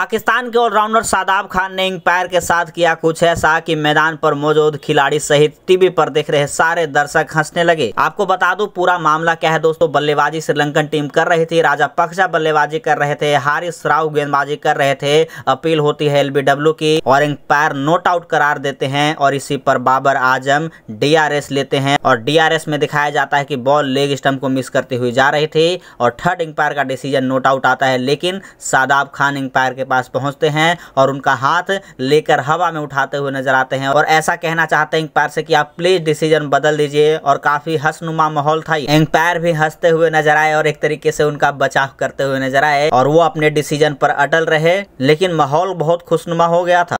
पाकिस्तान के ऑलराउंडर शादाब खान ने इंपायर के साथ किया कुछ ऐसा कि मैदान पर मौजूद खिलाड़ी सहित टीवी पर देख रहे सारे दर्शक हंसने लगे आपको बता दूं पूरा मामला क्या है दोस्तों बल्लेबाजी श्रीलंकन टीम कर रही थी राजा पक्षा बल्लेबाजी कर रहे थे हारिस राव गेंदबाजी कर रहे थे अपील होती है एल की और इंपायर नोट आउट करार देते हैं और इसी पर बाबर आजम डी लेते हैं और डी में दिखाया जाता है की बॉल लेग स्टम्प को मिस करते हुए जा रही थी और थर्ड इंपायर का डिसीजन नोट आउट आता है लेकिन शादाब खान इंपायर के पास पहुंचते हैं और उनका हाथ लेकर हवा में उठाते हुए नजर आते हैं और ऐसा कहना चाहते हैं अंपायर से कि आप प्लीज डिसीजन बदल दीजिए और काफी हंसनुमा माहौल था अंपायर भी हंसते हुए नजर आए और एक तरीके से उनका बचाव करते हुए नजर आए और वो अपने डिसीजन पर अटल रहे लेकिन माहौल बहुत खुशनुमा हो गया था